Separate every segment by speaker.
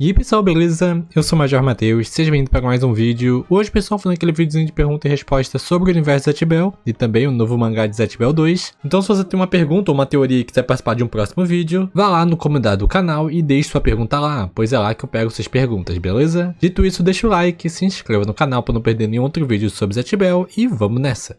Speaker 1: E aí pessoal, beleza? Eu sou o Major Matheus, seja bem-vindo para mais um vídeo. Hoje pessoal, fazendo aquele videozinho de pergunta e resposta sobre o universo de Zatibel e também o novo mangá de Zetbel 2. Então se você tem uma pergunta ou uma teoria e quiser participar de um próximo vídeo, vá lá no comentário do canal e deixe sua pergunta lá, pois é lá que eu pego suas perguntas, beleza? Dito isso, deixa o like, se inscreva no canal para não perder nenhum outro vídeo sobre Zetbel e vamos nessa!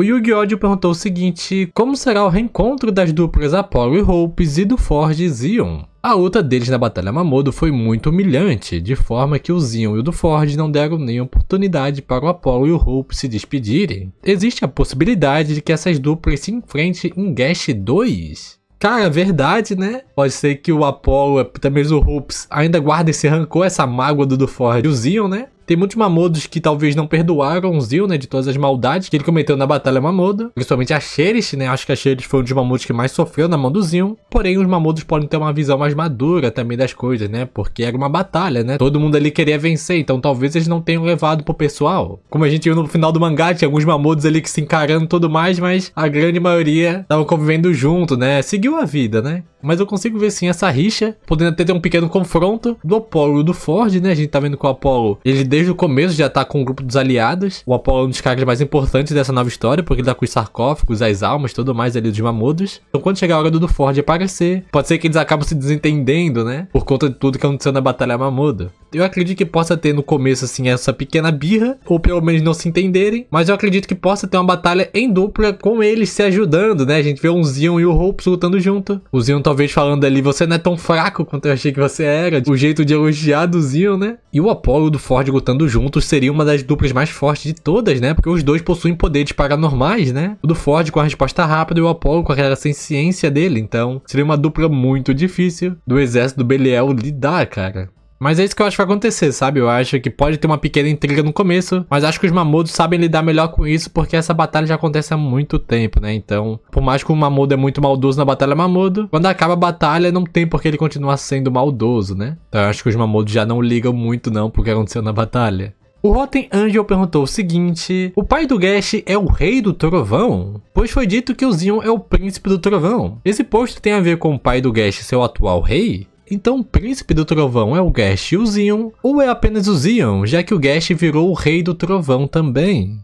Speaker 1: O Yu-Gi-Oh! perguntou o seguinte: como será o reencontro das duplas Apollo e Hopes e do Forge Zion? A luta deles na Batalha Mamodo foi muito humilhante, de forma que o Zion e o do Ford não deram nem oportunidade para o Apollo e o Hope se despedirem. Existe a possibilidade de que essas duplas se enfrentem em Gash 2? Cara, é verdade, né? Pode ser que o Apollo, até o Hopes, ainda guarda esse rancor, essa mágoa do, do Ford e o Zion, né? Tem muitos mamodos que talvez não perdoaram Zil, né, de todas as maldades que ele cometeu na Batalha mamodo principalmente a Xerish, né, acho que a Xerish foi um dos mamodos que mais sofreu na mão do Zil, porém os mamodos podem ter uma visão mais madura também das coisas, né, porque era uma batalha, né, todo mundo ali queria vencer, então talvez eles não tenham levado pro pessoal. Como a gente viu no final do mangá, tinha alguns mamodos ali que se encarando e tudo mais, mas a grande maioria estavam convivendo junto, né, seguiu a vida, né. Mas eu consigo ver sim essa rixa, podendo até ter um pequeno confronto do Apollo e do Ford, né? A gente tá vendo que o Apollo, ele desde o começo já tá com o um grupo dos aliados. O Apollo é um dos caras mais importantes dessa nova história, porque ele tá com os sarcófagos, as almas, tudo mais ali dos mamudos. Então quando chegar a hora do, Ford aparecer, pode ser que eles acabam se desentendendo, né? Por conta de tudo que aconteceu na Batalha Mamudo. Eu acredito que possa ter no começo, assim, essa pequena birra, ou pelo menos não se entenderem, mas eu acredito que possa ter uma batalha em dupla com eles se ajudando, né? A gente vê um Zion e o Hope lutando junto. O Zion talvez falando ali, você não é tão fraco quanto eu achei que você era. O jeito de elogiar do Zion, né? E o Apollo do Ford lutando juntos seria uma das duplas mais fortes de todas, né? Porque os dois possuem poderes paranormais, né? O do Ford com a resposta rápida e o Apollo com aquela sem ciência dele. Então, seria uma dupla muito difícil do exército do Belial lidar, cara. Mas é isso que eu acho que vai acontecer, sabe? Eu acho que pode ter uma pequena intriga no começo, mas acho que os Mamodos sabem lidar melhor com isso porque essa batalha já acontece há muito tempo, né? Então, por mais que o Mamodo é muito maldoso na batalha Mamodo, quando acaba a batalha não tem por que ele continuar sendo maldoso, né? Então eu acho que os Mamodos já não ligam muito não pro que aconteceu na batalha. O Rotten Angel perguntou o seguinte: O pai do Gash é o rei do trovão? Pois foi dito que o Zion é o príncipe do trovão. Esse posto tem a ver com o pai do Gash ser o atual rei? Então o príncipe do trovão é o Guest e o Zion, ou é apenas o Zion, já que o Guest virou o rei do trovão também?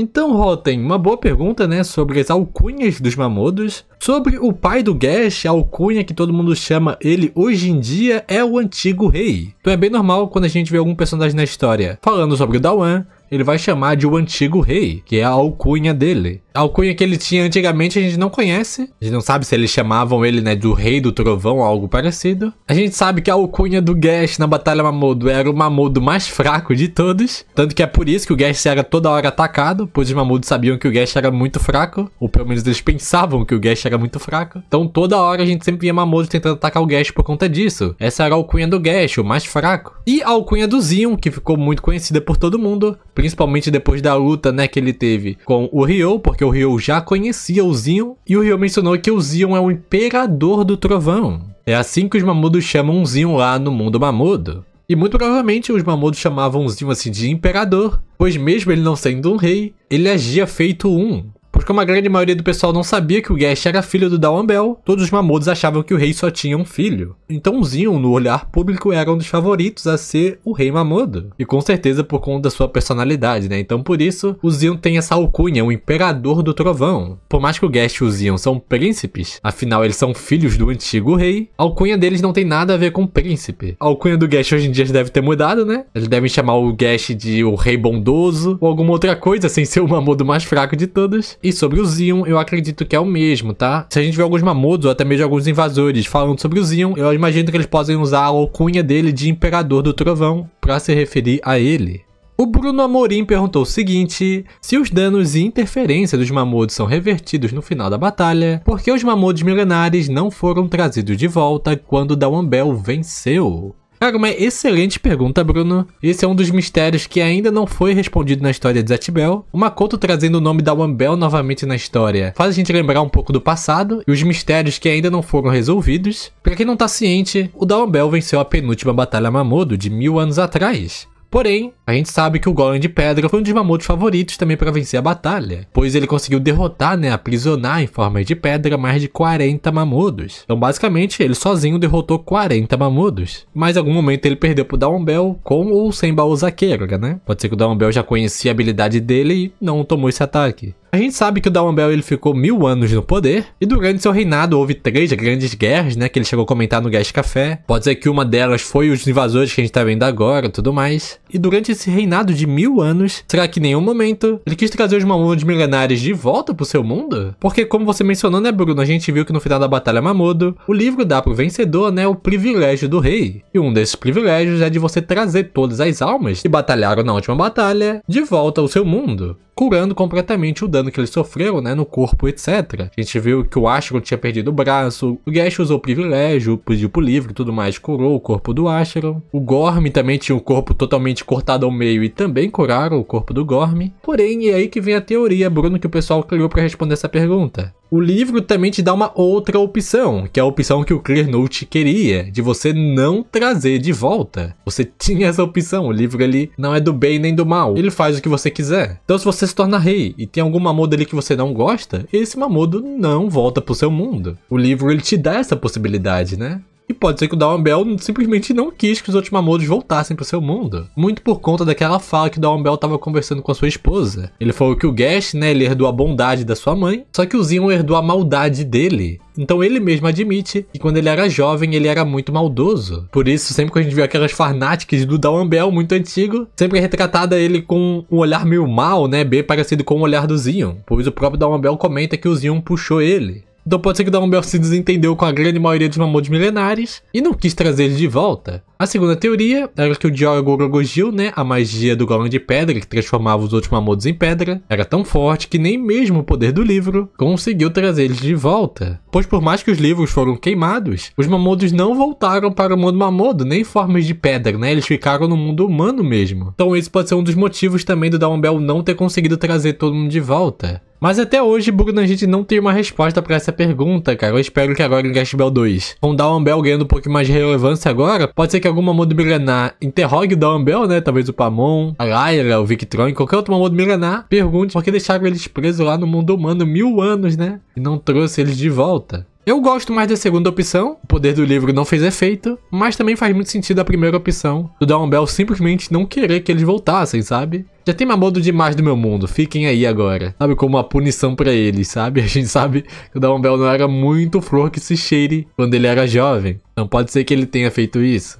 Speaker 1: Então, Roten, uma boa pergunta, né, sobre as alcunhas dos mamodos. Sobre o pai do Gash, a alcunha que todo mundo chama ele hoje em dia é o antigo rei. Então é bem normal quando a gente vê algum personagem na história falando sobre o Dawan, ele vai chamar de o antigo rei, que é a alcunha dele. A alcunha que ele tinha antigamente a gente não conhece. A gente não sabe se eles chamavam ele, né, do rei do trovão ou algo parecido. A gente sabe que a alcunha do Gash na Batalha Mamodo era o Mamodo mais fraco de todos. Tanto que é por isso que o Gash era toda hora atacado, pois os Mamodos sabiam que o Gash era muito fraco. Ou pelo menos eles pensavam que o Gash era muito fraco. Então toda hora a gente sempre via Mamodo tentando atacar o Gash por conta disso. Essa era a alcunha do Gash, o mais fraco. E a alcunha do Zion, que ficou muito conhecida por todo mundo, Principalmente depois da luta, né, que ele teve com o Ryo, porque o Ryo já conhecia o Zion, e o Ryo mencionou que o Zion é o imperador do trovão. É assim que os Mamudos chamam o Zion lá no mundo Mamudo. E muito provavelmente os mamudos chamavam Zion assim de imperador, pois mesmo ele não sendo um rei, ele agia feito um, porque como a grande maioria do pessoal não sabia que o Guest era filho do Dawan Bell, todos os mamodos achavam que o rei só tinha um filho. Então Zion, no olhar público, era um dos favoritos a ser o rei mamodo. E com certeza por conta da sua personalidade, né? Então por isso, o Zion tem essa alcunha, o imperador do trovão. Por mais que o Guest e o Zion são príncipes, afinal eles são filhos do antigo rei, a alcunha deles não tem nada a ver com príncipe. A alcunha do Guest hoje em dia deve ter mudado, né? Eles devem chamar o Guest de o rei bondoso, ou alguma outra coisa, sem ser o mamodo mais fraco de todos. E sobre o Zion, eu acredito que é o mesmo, tá? Se a gente vê alguns mamodos ou até mesmo alguns invasores falando sobre o Zion, eu imagino que eles podem usar a alcunha dele de Imperador do Trovão para se referir a ele. O Bruno Amorim perguntou o seguinte: se os danos e interferência dos mamodos são revertidos no final da batalha, por que os mamodos milenares não foram trazidos de volta quando Dawan Bell venceu? Cara, uma excelente pergunta, Bruno. Esse é um dos mistérios que ainda não foi respondido na história de Bell. O Makoto trazendo o nome da Bell novamente na história faz a gente lembrar um pouco do passado e os mistérios que ainda não foram resolvidos. Para quem não tá ciente, o da Bell venceu a penúltima Batalha Mamodo de mil anos atrás. Porém, a gente sabe que o Golem de Pedra foi um dos mamutos favoritos também para vencer a batalha, pois ele conseguiu derrotar, né, aprisionar em forma de pedra mais de 40 mamudos. Então, basicamente, ele sozinho derrotou 40 mamudos. Mas em algum momento ele perdeu pro Dawn Bell com ou sem Baú Zaqueira, né? Pode ser que o Dawn Bell já conhecia a habilidade dele e não tomou esse ataque. A gente sabe que o Dawn Bell ele ficou mil anos no poder, e durante seu reinado houve três grandes guerras, né, que ele chegou a comentar no Gas Café. Pode ser que uma delas foi os invasores que a gente tá vendo agora e tudo mais. E durante esse reinado de mil anos, será que em nenhum momento ele quis trazer os mamudos milenares de volta pro seu mundo? Porque como você mencionou, né, Bruno, a gente viu que no final da Batalha Mamudo, o livro dá pro vencedor, né, o privilégio do rei. E um desses privilégios é de você trazer todas as almas que batalharam na última batalha de volta ao seu mundo curando completamente o dano que ele sofreu, né, no corpo, etc. A gente viu que o Asheron tinha perdido o braço, o Gash usou o privilégio, pediu pro livro e tudo mais, curou o corpo do Asheron. O Gorm também tinha o corpo totalmente cortado ao meio e também curaram o corpo do Gorm. Porém, é aí que vem a teoria, Bruno, que o pessoal criou para responder essa pergunta. O livro também te dá uma outra opção, que é a opção que o Clearnote queria, de você não trazer de volta. Você tinha essa opção, o livro ali não é do bem nem do mal, ele faz o que você quiser. Então se você se torna rei e tem algum mamudo ali que você não gosta, esse mamudo não volta pro seu mundo. O livro ele te dá essa possibilidade, né? pode ser que o Bell simplesmente não quis que os outros Mamodos voltassem para seu mundo. Muito por conta daquela fala que o Bell estava conversando com a sua esposa. Ele falou que o Gash, né, ele herdou a bondade da sua mãe, só que o Zion herdou a maldade dele. Então ele mesmo admite que quando ele era jovem ele era muito maldoso. Por isso, sempre que a gente viu aquelas fanáticas do Bell muito antigo, sempre é retratada ele com um olhar meio mal, né? Bem parecido com o olhar do Zion. Pois o próprio Bell comenta que o Zion puxou ele. Então pode ser que Dragon Ball se desentendeu com a grande maioria dos mamões milenares e não quis trazer eles de volta. A segunda teoria era que o Diálogo Gorogogil, né, a magia do Golem de Pedra que transformava os outros mamodos em pedra, era tão forte que nem mesmo o poder do livro conseguiu trazer eles de volta. Pois por mais que os livros foram queimados, os mamodos não voltaram para o mundo mamodo, nem formas de pedra, né, eles ficaram no mundo humano mesmo. Então esse pode ser um dos motivos também do Dragon Bell não ter conseguido trazer todo mundo de volta. Mas até hoje, Bruno, a gente não tem uma resposta para essa pergunta, cara. Eu espero que agora em Gash Bell 2, com Dawn Bell ganhando um pouco mais de relevância agora, pode ser que alguma modo Milenar interrogue Dawn Bell, né? Talvez o Pamon, a Lyra, o Victron, qualquer outro modo Milenar, pergunte por que deixaram eles presos lá no mundo humano mil anos, né? E não trouxe eles de volta. Eu gosto mais da segunda opção, o poder do livro não fez efeito, mas também faz muito sentido a primeira opção, do Dawn Bell simplesmente não querer que eles voltassem, sabe? Já tem Mamodo demais do meu mundo, fiquem aí agora. Sabe, como uma punição para eles, sabe? A gente sabe que o Dawn Bell não era muito flor que se cheire quando ele era jovem. Não pode ser que ele tenha feito isso.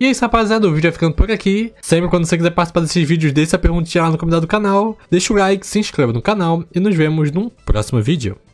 Speaker 1: E é isso, rapaziada. O vídeo vai ficando por aqui. Sempre quando você quiser participar desses vídeos, deixa a perguntinha lá no comentário do canal. Deixa o like, se inscreva no canal e nos vemos num próximo vídeo.